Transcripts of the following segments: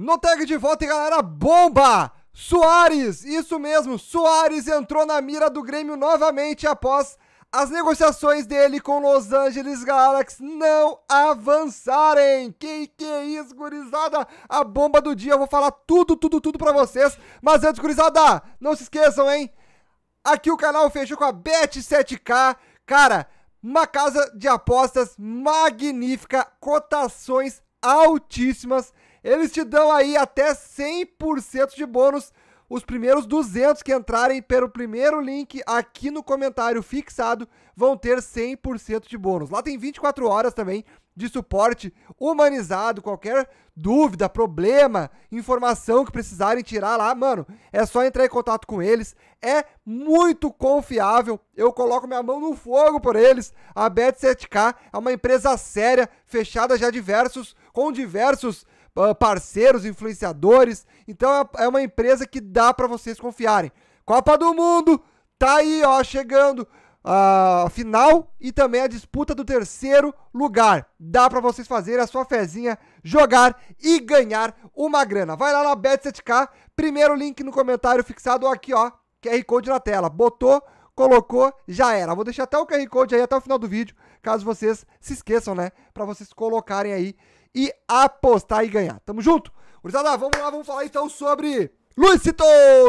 No tag de volta, galera, bomba! Soares, isso mesmo, Soares entrou na mira do Grêmio novamente após as negociações dele com Los Angeles Galaxy não avançarem. Que que é isso, gurizada? A bomba do dia, eu vou falar tudo, tudo, tudo para vocês. Mas antes, gurizada, não se esqueçam, hein? Aqui o canal fechou com a Bet7k. Cara, uma casa de apostas magnífica, cotações altíssimas. Eles te dão aí até 100% de bônus. Os primeiros 200 que entrarem pelo primeiro link aqui no comentário fixado vão ter 100% de bônus. Lá tem 24 horas também de suporte humanizado, qualquer dúvida, problema, informação que precisarem tirar lá, mano, é só entrar em contato com eles. É muito confiável. Eu coloco minha mão no fogo por eles. A Bet7k é uma empresa séria, fechada já diversos com diversos ah, parceiros, influenciadores. Então é, é uma empresa que dá para vocês confiarem. Copa do Mundo tá aí, ó, chegando a final e também a disputa do terceiro lugar. Dá para vocês fazerem a sua fezinha, jogar e ganhar uma grana. Vai lá na Bet7k, primeiro link no comentário fixado aqui, ó, QR Code na tela. Botou, colocou, já era. Vou deixar até o QR Code aí até o final do vídeo caso vocês se esqueçam, né? Para vocês colocarem aí e apostar e ganhar. Tamo junto? Gurizada, vamos lá, vamos falar então sobre Luizito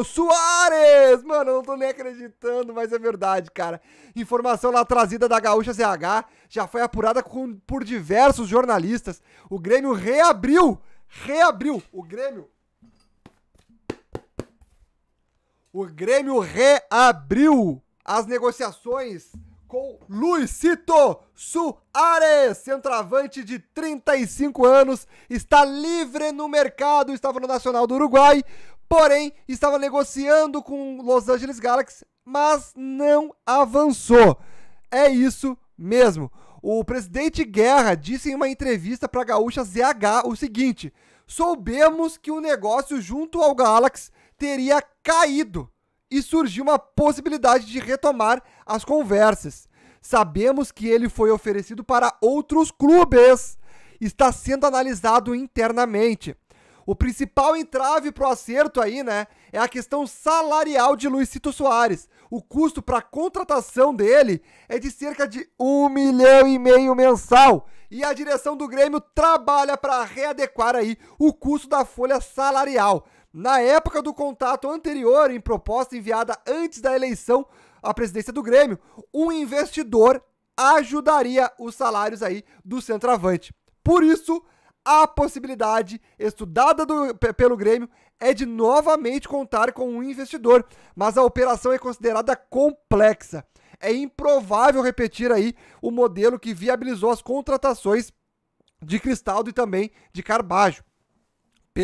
Soares! Mano, eu não tô nem acreditando, mas é verdade, cara. Informação lá trazida da Gaúcha CH já foi apurada com, por diversos jornalistas. O Grêmio reabriu! Reabriu! O Grêmio. O Grêmio reabriu as negociações com Luisito Suarez, centroavante de 35 anos, está livre no mercado, estava no Nacional do Uruguai, porém estava negociando com Los Angeles Galaxy, mas não avançou. É isso mesmo. O presidente Guerra disse em uma entrevista para a Gaúcha ZH o seguinte: soubemos que o negócio junto ao Galaxy teria caído e surgiu uma possibilidade de retomar as conversas. Sabemos que ele foi oferecido para outros clubes. Está sendo analisado internamente. O principal entrave para o acerto aí, né, é a questão salarial de Cito Soares. O custo para a contratação dele é de cerca de um milhão e meio mensal. E a direção do Grêmio trabalha para readequar aí o custo da folha salarial na época do contato anterior em proposta enviada antes da eleição à presidência do Grêmio, um investidor ajudaria os salários aí do centroavante. Por isso, a possibilidade estudada do, pelo Grêmio é de novamente contar com um investidor, mas a operação é considerada complexa. É improvável repetir aí o modelo que viabilizou as contratações de Cristaldo e também de Carbajo.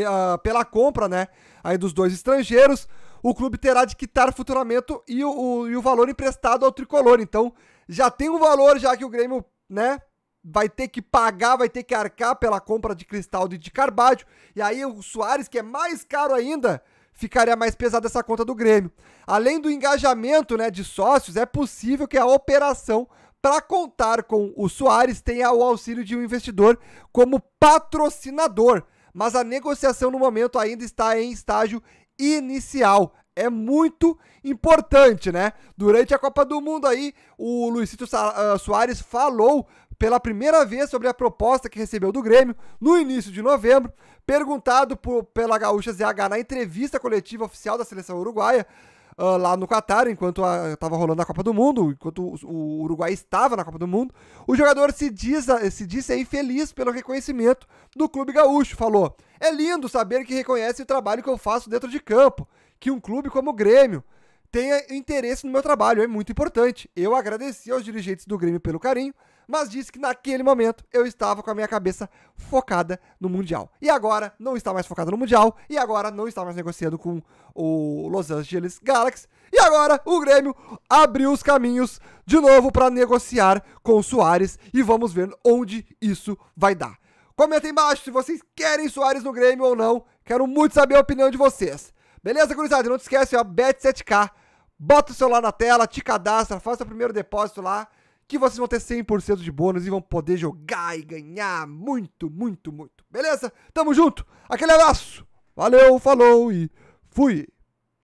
Ah, pela compra né, aí dos dois estrangeiros, o clube terá de quitar futuramento e o, o, e o valor emprestado ao tricolor. Então, já tem um valor, já que o Grêmio né, vai ter que pagar, vai ter que arcar pela compra de Cristaldo e de Carvalho. E aí o Soares, que é mais caro ainda, ficaria mais pesado essa conta do Grêmio. Além do engajamento né, de sócios, é possível que a operação para contar com o Soares tenha o auxílio de um investidor como patrocinador mas a negociação no momento ainda está em estágio inicial. É muito importante, né? Durante a Copa do Mundo aí, o Luizito ah, Soares falou pela primeira vez sobre a proposta que recebeu do Grêmio no início de novembro. Perguntado por, pela Gaúcha ZH na entrevista coletiva oficial da seleção uruguaia uh, lá no Catar, enquanto estava rolando a Copa do Mundo, enquanto o, o, Uruguai estava na Copa do Mundo, o jogador se, diz, ah, se disse aí feliz pelo reconhecimento do clube gaúcho. Falou: É lindo saber que reconhece o trabalho que eu faço dentro de campo, que um clube como o Grêmio tenha interesse no meu trabalho, é muito importante. Eu agradeci aos dirigentes do Grêmio pelo carinho mas disse que naquele momento eu estava com a minha cabeça focada no Mundial. E agora não está mais focada no Mundial, e agora não está mais negociando com o Los Angeles Galaxy. E agora o Grêmio abriu os caminhos de novo para negociar com o Soares e vamos ver onde isso vai dar. Comenta embaixo se vocês querem Soares no Grêmio ou não. Quero muito saber a opinião de vocês. Beleza, gurizada? Não te esquece, ó, Bet7k. Bota o celular na tela, te cadastra, faça o primeiro depósito lá que vocês vão ter 100% de bônus e vão poder jogar e ganhar muito, muito, muito. Beleza? Tamo junto. Aquele abraço. Valeu, falou e fui.